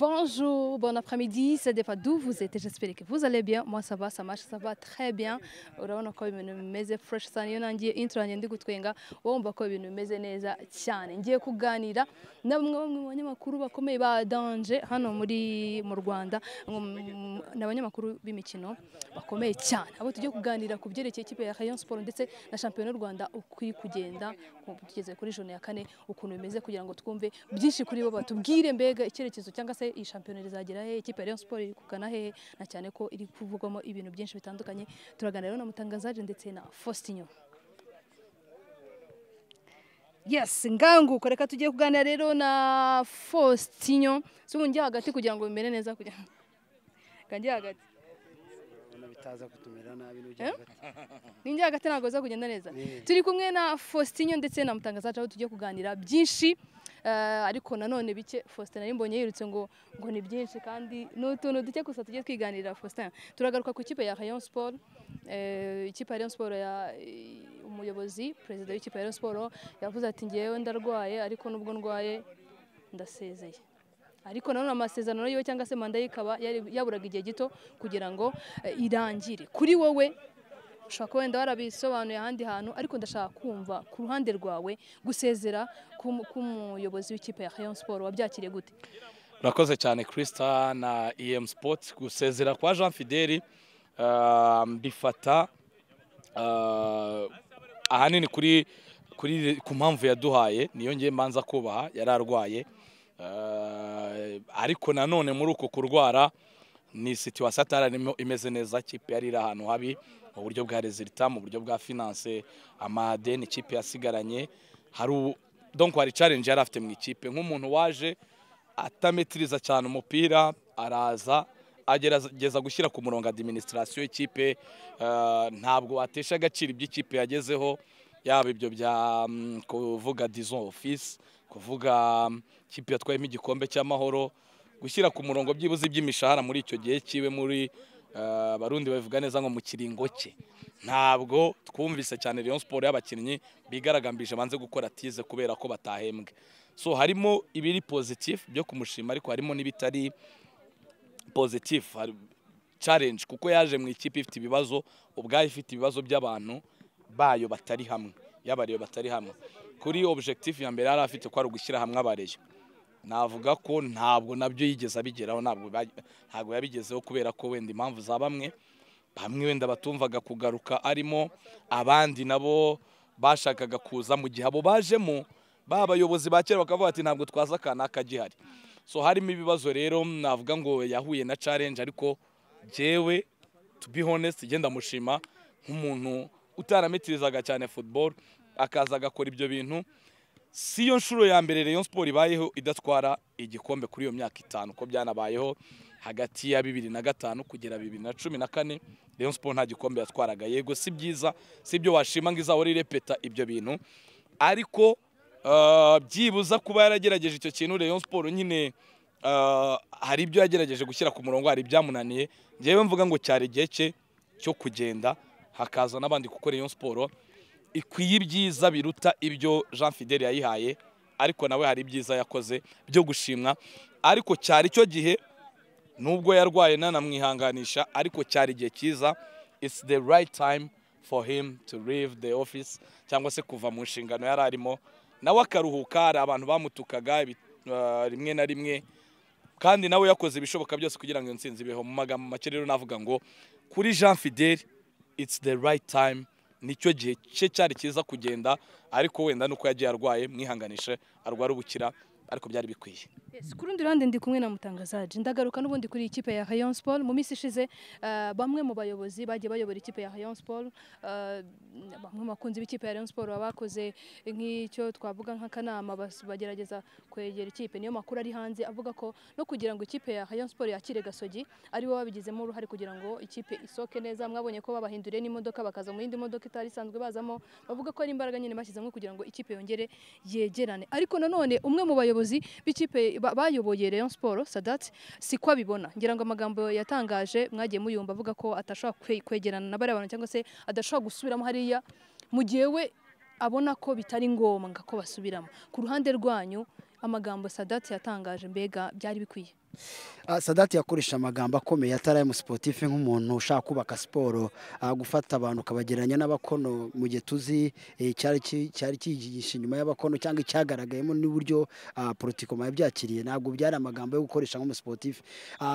Bonjour, bon après-midi, ça dépend d'où vous êtes. J'espère que vous allez bien. Moi, ça va, ça marche, ça va très bien. urabona ko ibintu bimeze fresh cyane iyo nangiye intro yanjye ndi gutwenga wumva ko ibintu bimeze neza cyane ngiye kuganira na bamwe bamwe mu banyamakuru bakomeye ba danje hano muri mu Rwanda ni abanyamakuru b'imikino bakomeye cyane abo tujye kuganira ku byerekeye ikipe ya Rayon Sport ndetse na Champion y'u Rwanda ukuri kugenda tugeze kuri jone ya kane ukuntu bimeze kugira ngo twumve byinshi kuri bo batubwire mbega icyerekezo cyangwa se iyi shampiyona rizagera hehe ikipe ya Rayon Sports iri kugana hehe na cyane ko iri kuvugwamo ibintu byinshi bitandukanye turaganira na mutangazaje ndetse na Faustinho yes nganguko reka tugiye kuganira rero na Faustinho so njye hagati kugira ngo bimere neza kugira ngo hagati utaza kutumira nabi eh? n'injye hagati ntabwo biza kugenda neza eh. turi kumwe na fositinyo ndetse na mutangazacu aho tugiye kuganira byinshi eh, ariko nanone bike Faustin nari mbonye yirutse ngo ngo ni byinshi kandi ni utuntu duke gusa tujye twiganirira Faustin turagaruka ku ikipe ya Rayon Sport ikipe ya Rayon Sport ya umuyobozi perezida w'ikipe ya Rayon Sport yavuze ati ngewe ndarwaye ariko nubwo ndwaye ndasezeye ariko nanone amasezerano yiwe cyangwa se manda ye ikaba yaburaga igihe gito kugira ngo eh, irangire kuri wowe ushobora kuba wenda warabisobanuye ahandi hantu ariko ndashaka kumva ku ruhande rwawe gusezera k'umuyobozi w'ikipe ya Rayon Sport wabyakiriye gute urakoze cyane Krista na EM Sports gusezera kwa Jean Fideli mbifata ehm, eh, ahanini kuri kuri ku mpamvu yaduhaye niyo ngiye mbanza kubaha yari arwaye eh, ariko nanone muri uko kurwara ni situwasi atari imeze neza ikipe yari iri ahantu habi mu buryo bwa rezilita mu buryo bwa finanse amadeni ikipe yasigaranye hari donko hari challenge yari afite mu ikipe nk'umuntu waje atametiriza cyane umupira araza agerageza gushyira ku murongo adiminisitirasiyo y'ikipe eh, ntabwo watesha agaciro iby’ikipe yagezeho yaba ibyo bya mm, kuvuga dizo ofisi kuvuga kipe yatwayemo igikombe cy'amahoro gushyira ku murongo byibuze iby'imishahara muri icyo gihe kiwe muri eh, abarundi babivuga neza ngo mu kiringo cye ntabwo twumvise cyane Rayon siporo y'abakinnyi bigaragambije banze gukora atize kubera ko batahembwe so harimo ibiri pozitifu byo kumushima ariko harimo n'ibitari pozitifu challenge kuko yaje mu ikipe ifite ibibazo ubwayo ifite ibibazo by'abantu bayo batari hamwe y'abariyo batari hamwe kuri objectif ya mbere yari afite ko ari ugushyira hamwe abareyo navuga ko ntabwo nabyo yigeze abigeraho ntabwo yabigezeho kubera ko wenda impamvu za bamwe bamwe wenda batumvaga kugaruka arimo abandi nabo bashakaga kuza mu gihe abo bajemo babayobozi ba kera bakavuga ati ntabwo twaza akana kagihari so harimo ibibazo rero navuga ngo yahuye na challenge ariko jyewe to be honest genda mushima nk'umuntu utaramitirizaga cyane football akaza agakora ibyo bintu si yo nshuro ya mbere Rayon siporo ibayeho idatwara igikombe kuri iyo myaka itanu uko byanabayeho hagati ya bibiri na gatanu kugera bibiri na cumi na kane Rayon siporo nta gikombe yatwaraga yego si byiza si ibyo washima ngo izahora irepeta ibyo bintu ariko ah, byibuza kuba yaragerageje icyo kintu Rayon siporo nyine ah, hari ibyo yagerageje gushyira ku murongo hari ibyamunaniye ngewe mvuga ngo cyari igihe cye cyo kugenda hakaza n'abandi gukora iyo siporo ikwiye ibyiza biruta ibyo jean fidele yayihaye ariko nawe hari ibyiza yakoze byo gushimwa ariko cyari icyo gihe nubwo yarwaye nanamwihanganisha ariko cyari igihe cyiza it's the right time for him to leave the office cyangwa se kuva mu nshingano yari arimo nawe akaruhuka hari abantu bamutukaga ah, rimwe na rimwe kandi nawe yakoze ibishoboka byose kugira ngo iyo nsinzi ibeho mu magambo make rero navuga ngo kuri jean fidele it's the right time nicyo gihe cye cyari cyiza kugenda ariko wenda nuko yagiye arwaye mwihanganishe arwara ubukira ariko byari bikwiye ku rundi ruhande ndi kumwe na mutangazaje ndagaruka n'ubundi kuri ikipe ya Rayon Sport mu minsi ishize eh, bamwe mu bayobozi bagiye bayobora ikipe ya Rayon Sport eh, bamwe mu bakunzi b'ikipe ya Rayon Sport bakoze nk'icyo twavuga nk'akanama bagerageza kwegera ikipe niyo makuru ari hanze avuga ko no kugira ngo ikipe ya Rayon Sport yakire gasogi aribo babigizemo uruhare kugira ngo ikipe isoke neza mwabonye ko babahinduriye n'imodoka bakaza mu yindi modoka itari isanzwe bazamo bavuga ko ari imbaraga nyine bashyizemo kugira ngo ikipe yongere yegerane ariko nanone umwe mu bayobozi b'ikipe bayoboye Rayon Sport Sadat siko abibona ngira ngo amagambo yatangaje mwagiye muyumva avuga ko atashobora kwegerana na bariya bantu cyangwa se adashobora gusubiramo hariya mu gihe we abona ko bitari ngombwa ko basubiramo ku ruhande rwanyu amagambo Sadat yatangaje mbega byari bikwiye Ah, sadati yakoresha amagambo akomeye atari siporutifu nk'umuntu ushaka kubaka siporo ah, gufata abantu ukabagereranya n'abakono mu gihe tuzi eh, cyari kigisha inyuma y'abakono cyangwa icyagaragayemo n'uburyo ah, porotikoma yabyakiriye ntabwo byari amagambo yo gukoresha nk'umusiporutifu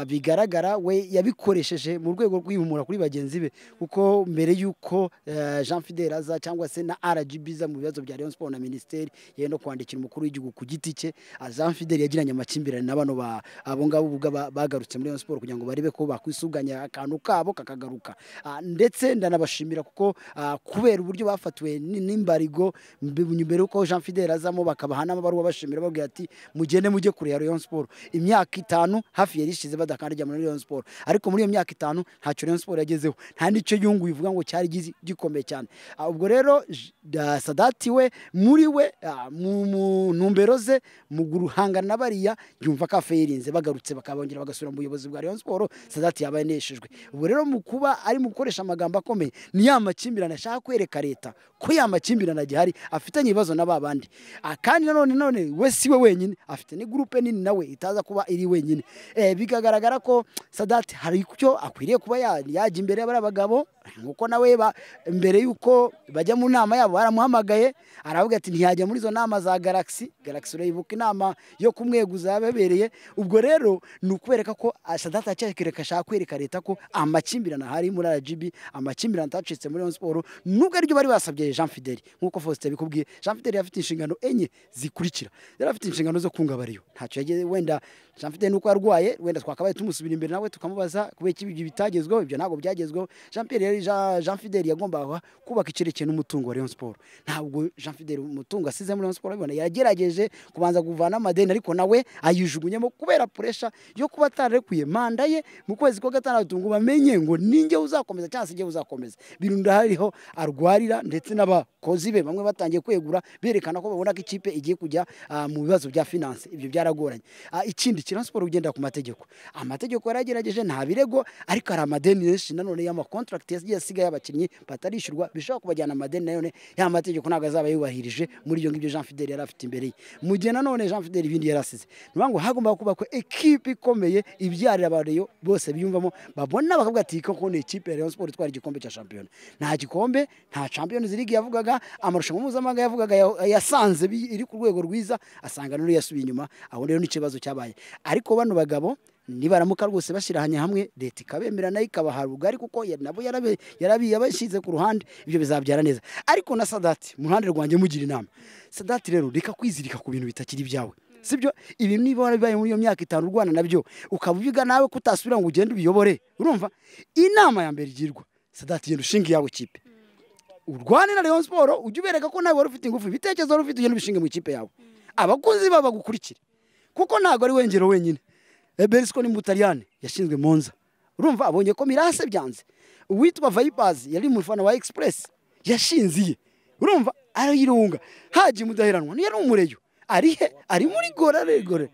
bigaragara we yabikoresheje mu rwego rwo kwihumura kuri bagenzi be kuko mbere y'uko eh, jean Fidele aza cyangwa se na rgb iza mu bibazo bya leon siporo na minisiteri ye no kwandikira umukuru w'igihugu ku giti cye jean fidel yagiranye amakimbirane n'abantu ba ba ngabo ubwo bagarutse muri siporo kugira ngo barebe ko bakwisuganya akantu kabo kakagaruka ah, ndetse ndanabashimira kuko ah, kubera uburyo bafatiwe n'imbarigo mbere yuko jean fidele azamo bakabaha n'amabaruwa bashimira babwira ati mugende mujye kure ya Rayon Sport imyaka itanu hafi yari ishize badakandagira muri Rayon Sport ariko muri iyo myaka itanu ntacyo Rayon Sport yagezeho nta n'icyo yungu bivuga ngo cyari gikomeye cyane ah, ubwo rero Sadati we muri we mu ntumbero ze mu guhangana na bariya yumva ko afe yirinze bagarutse bakabongera bagasubira mu buyobozi bwa Rayon Sport Sadati yabaneshejwe ubu rero mu kuba ari mu gukoresha amagambo akomeye ni ya makimbirane ashaka kwereka leta ko ya makimbirane agihari afitanye ibibazo na babandi kandi nanone none we si we wenyine afite ni groupe nini nawe itaza kuba iri wenyine eh, bigagaragara ko Sadati hari icyo akwiriye kuba yajya imbere abagabo nk'uko nawe mbere y'uko bajya mu nama yabo baramuhamagaye aravuga ati ntihajya muri izo nama za garagisi garagisi urayibuka inama yo ku mwego ubwo rero ni ukubereka ko sadati acyereka ashaka kwereka leta ko amakimbirane ahari muri rgb amakimbirane atacitse muri siporo nubwo aribyo bari basabye jean fideli nk'uko faustin yabikubwiye jean fideli afite inshingano enye zikurikira yari afite inshingano zo kunga abariyo ntacyo yagiye wenda jean fideli uko arwaye wenda twakabaye tumusubira imbere nawe tukamubaza kubera ko ibyo bitagezweho ibyo ntabwo byagezweho jean pierre jean fideli yagombaga kubaka icyerekeye n'umutungo wa Rayon siporo ntabwo jean fideli umutungo asize muri Rayon siporo abibona yagerageje kubanza kuvana amadeni ariko nawe ayijugunyemo kubera puresha yo kuba atarekuye manda ye mu kwezi kwa gatandatu ngo bamenye ngo ninjye uzakomeza cyangwa se njye uzakomeza birunda hariho arwarira ndetse n'abakozi be bamwe batangiye kwegura berekana ko babona ko ikipe igiye kujya ah, mu bibazo bya finance ibyo byaragoranye ah, ikindi Rayon siporo ugendera ku mategeko amategeko yaragerageje nta birego ariko hari amadeni menshi nanone y'amakontragiti yasigaye abakinnyi batarishyurwa bishobora kubajyana amadeni nayone ya mategeko ntabwo azaba yubahirije muri ibyo ngibyo jean fidel yari afite imbere ye mu gihe nanone jean fidel ibindi yarasize ni ukuvuga ngo hagomba kubakwa ekipi ikomeye ibyarira abareyo bose biyumvamo babona bakavuga ati koko ni ikipe ya rayon sport itwara igikombe cya shampiyona nta gikombe nta champions league yavugaga amarushanwa mpuzamahanga yavugaga yasanze iri ku rwego rwiza asanga n'uriya yasubiye inyuma aho rero n'ikibazo cyabaye ariko bano bagabo nibaramuka rwose bashyiranye hamwe leta ikabemera nayo ikabaha ubugari kuko nabo yarabishyize ku ruhande ibyo bizabyara neza ariko na sadati mu ruhande rwanjye mugira inama sadati rero reka kwizirika ku bintu bitakiri ibyawe sibyo ibi niba warabibaye muri iyo myaka itanu urwana nabyo ukaba ubiga nawe kutasubira ngo ugende ubiyobore urumva inama ya mbere igirwa sadati genda ushinga iyawe kipe urwane na leon siporo ujye ubereka ko nawe wari ufite ingufu ibitekerezo wari ufite ugenda ubishinge mu ikipe yawe abakunzi baba bagukurikire kuko ntabwo ari wengero wenyine eberisiko ni mutaliyani yashinzwe monza urumva abonye ko mirase byanze uwitwa vayipazi yari umufana wa egisipuresi yashinze iye urumva arayirunga hagiye mudaheranwa niyo ari umureyo arihe ari muri gorare gore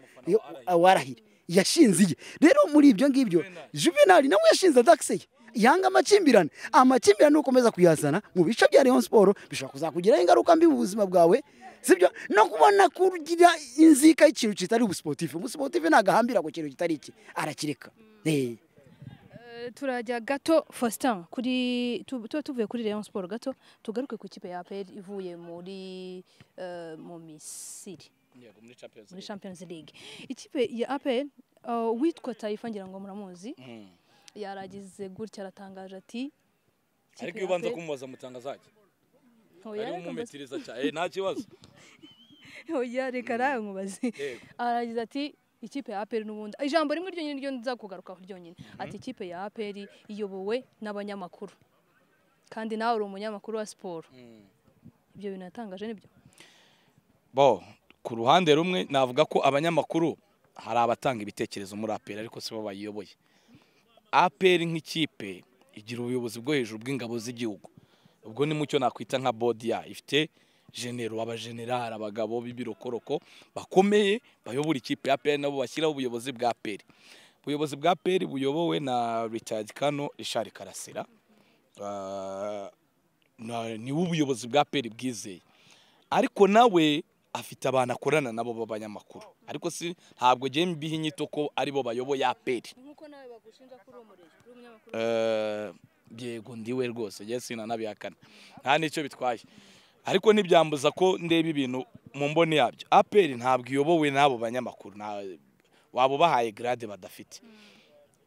ah, warahire yashinze iye rero muri ibyo ngibyo juvenali nawe yashinze adakise yanga amakimbirane amakimbirane ukomeza kuyazana mu bice bya leon siporo bishobora kuzakugiraho ingaruka mbi mu buzima bwawe sibyo no kubona kugira inzika y'ikintu kitari ubusipotifu umusipotifu ntagahambira ku kintu kitari iki arakireka mm. eh. eh, turajya gato fositan kuri tuba tuvuye kuri leon siporo gato tugaruke ku kipe ya aperi ivuye muri eh, mu misiri muri champions league ikipe ya aperi witwa tayifa ngira ngo muramuzi mm. yaragize gutya aratangaje ati ariko iyo ubanza kumubaza amutangazajya ari umumetiriza cyane eh, nta kibazo reka mm. nawe nkubaze aragize ati ikipe ya aperi n'ubundi ijambo rimwe ryonyine ryo nza kugarukaho ryonyine mhm. ati ikipe ya aperi iyobowe n'abanyamakuru kandi nawe uri umunyamakuru wa siporo mm. ibyo bintu yatangaje nibyo bo ku ruhande rumwe navuga ko abanyamakuru hari abatanga ibitekerezo muri aperi ariko si bo bayiyoboye APR nk'ikipe igira ubuyobozi bwo hejuru bw'ingabo z'igihugu ubwo ni mucyo nakwita nka bodiya ifite genero abajenerali abagabo b'ibirokoroko bakomeye bayobora ikipe ya peri nabo bashyiraho ubuyobozi bwa peri ubuyobozi bwa peri buyobowe na richard kano ishari karasira ni ubuyobozi bwa peri bwizeye ariko nawe afite abantu akorana nabo b'abanyamakuru ariko si ntabwo njyewe mbiha inyito ko aribo bayoboye aperi eh, yego ndiwe rwose njyewe sinanabihakana nta n'icyo bitwaye ariko ntibyambuza ko ndeba ibintu mu mboni yabyo aperi ntabwo iyobowe n'abo banyamakuru waba ubahaye garade badafite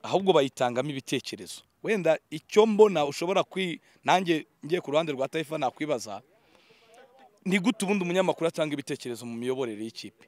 ahubwo bayitangamo ibitekerezo wenda icyo mbona ushobora kwi nanjye ngiye ku ruhande rwa tayifa nakwibaza ni gute ubundi umunyamakuru atanga ibitekerezo mu miyoborere y'ikipe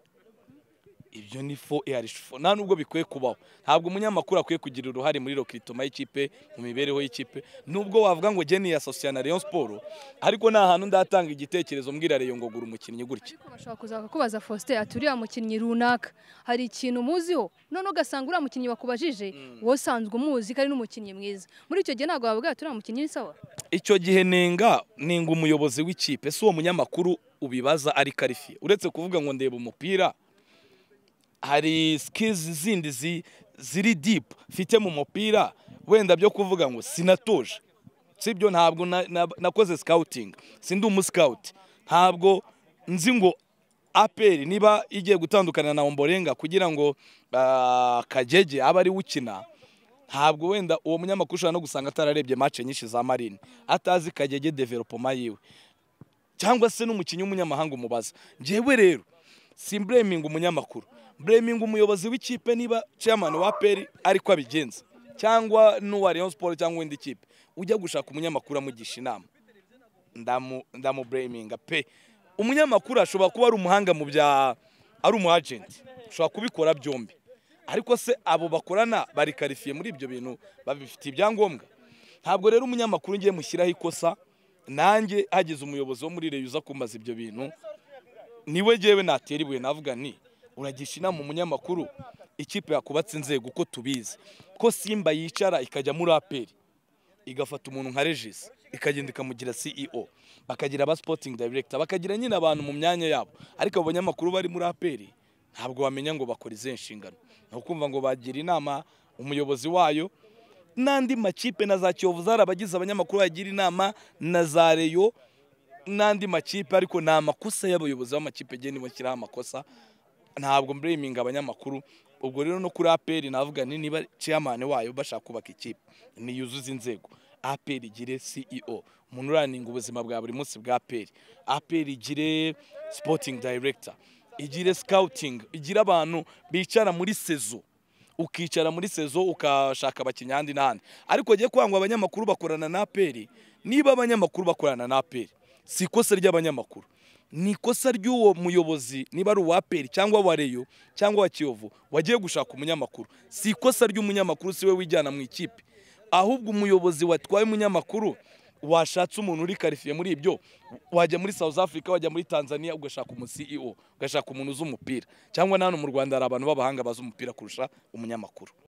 ibyo ni fo eyarishifo nta nubwo bikwiye kubaho ntabwo umunyamakuru akwiye kugira uruhare muri rokiritoma y'ikipe mu mibereho y'ikipe nubwo wavuga ngo geni yasosiye na leon siporo ariko nta hantu ndatanga igitekerezo mbwira leon ngo gura umukinnyi gutya bashobora kuzaza kubaza faustin ati uriya mukinnyi runaka hari ikintu umuziho none ugasanga uriya mukinnyi wakubajije hmm. wowe usanzwe umuzi ko ari n'umukinnyi mwiza muri icyo gihe ntabwo wavuga ati uriya mukinnyi sawa icyo gihe nenga nenga umuyobozi w'ikipe si uwo munyamakuru ubibaza ari karifiye uretse kuvuga ngo ndeba umupira hari sikizi zindi ziri dipu mfite mu mupira wenda byo kuvuga ngo sinatuje sibyo ntabwo nakoze sikawutingi sindi umusikawuti ntabwo nzi ngo aperi niba igiye gutandukana na omborenga kugira ngo ah, kagege abe ariwe ukina ntabwo wenda uwo munyamakuru ushobora no gusanga atararebye mace nyinshi za marine atazi kagege developoma yiwe cyangwa se n'umukinnyi w'umunyamahanga umubaza ngewe rero si mbremingi umunyamakuru mbremingi umuyobozi w'ikipe niba chairman wa peri ariko abigenza cyangwa n'uwa Rayon Sport cyangwa indi kipe ujya gushaka umunyamakuru amugisha inama ndamubureminga pe umunyamakuru ashobora kuba ari umuhanga mu bya ari umu agenti kubikora byombi ariko se abo bakorana bari muri ibyo bintu babifitiye ibyangombwa ntabwo rero umunyamakuru ngiye mushyiraho ikosa nanjye hagize umuyobozi wo muri reyo uza kumbaza ibyo bintu niwe ngewe natera ibuye navuga ni uragisha inama umunyamakuru ikipe yakubatse inzego uko tubizi ko simba yicara ikajya muri aperi igafata umuntu nka regisi ikagenda ikamugira CEO bakagira aba sporting director bakagira nyine abantu mu myanya yabo ariko abo banyamakuru bari muri aperi ntabwo wamenya ngo bakora izihe nshingano ni ukumva ngo bagira inama umuyobozi wayo n'andi makipe na za kiyovu zari abagize abanyamakuru bagira inama na za reyo n'andi makipe ariko ni amakosa y'abayobozi b'amakipe agenda bashyiraho amakosa ntabwo mbreminga abanyamakuru ubwo rero no kuri aperi navuga ni niba ciyamani wayo bashaka kubaka ikipe niyuzuze inzego aperi igire ceo umuntu uraninga ubuzima bwa buri munsi bwa aperi aperi igire sipotingi dayiregita igire sikawutingi igire abantu bicara muri sezo ukicara muri sezo ukashaka abakinnyi ahandi n'ahandi ariko jye kuvuga abanyamakuru bakorana na aperi niba abanyamakuru bakorana na aperi si ikosa ry'abanyamakuru ni ikosa ry'uwo muyobozi niba ari uwa peri cyangwa wa reyo cyangwa wa kiyovu wagiye gushaka umunyamakuru si ikosa ry'umunyamakuru si we wijyana mu ikipe ahubwo umuyobozi watwaye umunyamakuru washatse umuntu uri karifiye muri ibyo wajya muri south africa wajya muri tanzania ugashaka umu ceo ugashaka umuntu uzi umupira cyangwa nano mu rwanda hari abantu b'abahanga bazi umupira kurusha umunyamakuru